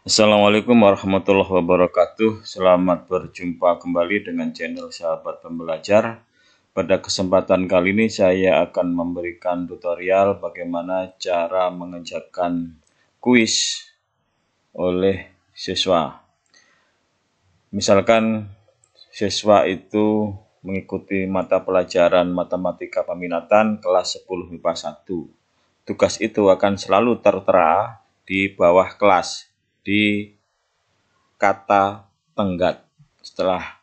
Assalamualaikum warahmatullahi wabarakatuh. Selamat berjumpa kembali dengan channel Sahabat Pembelajar. Pada kesempatan kali ini saya akan memberikan tutorial bagaimana cara mengerjakan kuis oleh siswa. Misalkan siswa itu mengikuti mata pelajaran matematika peminatan kelas 10 MIPA 1. Tugas itu akan selalu tertera di bawah kelas menjadi kata tenggat. Setelah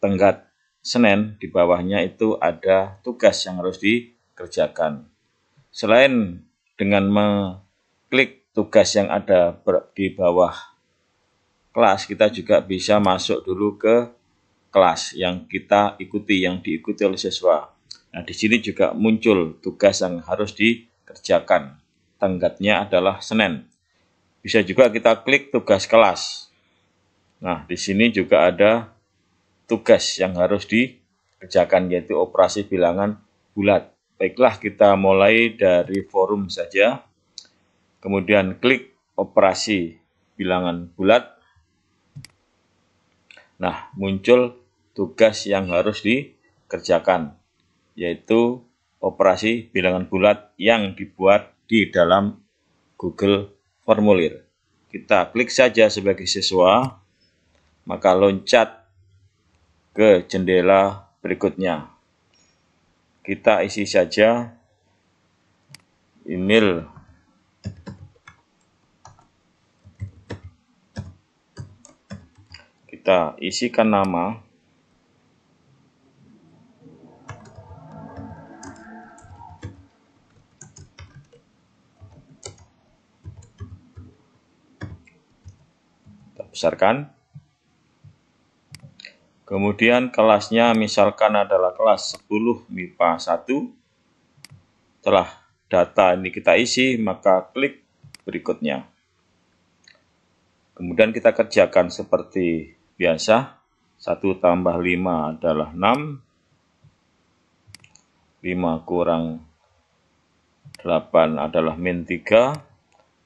tenggat Senin, di bawahnya itu ada tugas yang harus dikerjakan. Selain dengan mengklik tugas yang ada di bawah kelas, kita juga bisa masuk dulu ke kelas yang kita ikuti, yang diikuti oleh siswa. Nah, di sini juga muncul tugas yang harus dikerjakan. Tenggatnya adalah Senin. Bisa juga kita klik tugas kelas. Nah, di sini juga ada tugas yang harus dikerjakan yaitu operasi bilangan bulat. Baiklah, kita mulai dari forum saja. Kemudian klik operasi bilangan bulat. Nah, muncul tugas yang harus dikerjakan yaitu operasi bilangan bulat yang dibuat di dalam Google formulir. Kita klik saja sebagai siswa, maka loncat ke jendela berikutnya. Kita isi saja email kita isikan nama besarkan. Kemudian kelasnya misalkan adalah kelas 10 MIPA 1. Setelah data ini kita isi, maka klik berikutnya. Kemudian kita kerjakan seperti biasa. 1 tambah 5 adalah 6. 5 kurang 8 adalah min 3.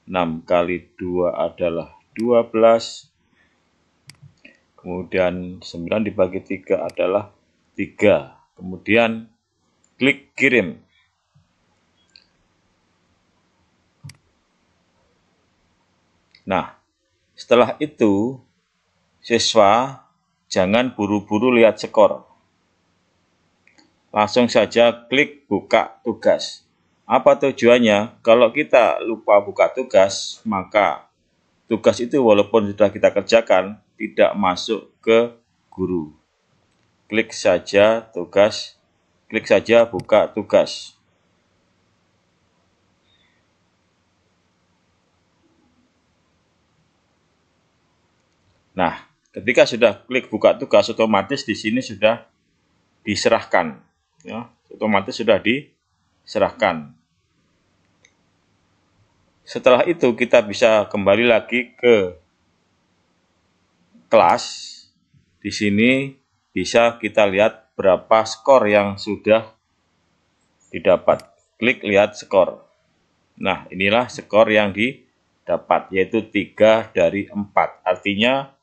6 kali 2 adalah 12. Kemudian 9 dibagi 3 adalah 3. Kemudian klik kirim. Nah, setelah itu siswa jangan buru-buru lihat skor. Langsung saja klik buka tugas. Apa tujuannya? Kalau kita lupa buka tugas, maka tugas itu walaupun sudah kita kerjakan, tidak masuk ke guru. Klik saja tugas, klik saja buka tugas. Nah, ketika sudah klik buka tugas, otomatis di sini sudah diserahkan. Ya, otomatis sudah diserahkan. Setelah itu kita bisa kembali lagi ke kelas di sini bisa kita lihat berapa skor yang sudah didapat. Klik lihat skor. Nah, inilah skor yang didapat, yaitu tiga dari empat. Artinya,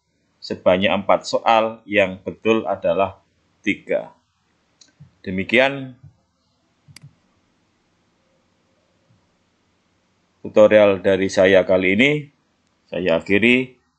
sebanyak empat soal yang betul adalah tiga. Demikian tutorial dari saya kali ini. Saya akhiri.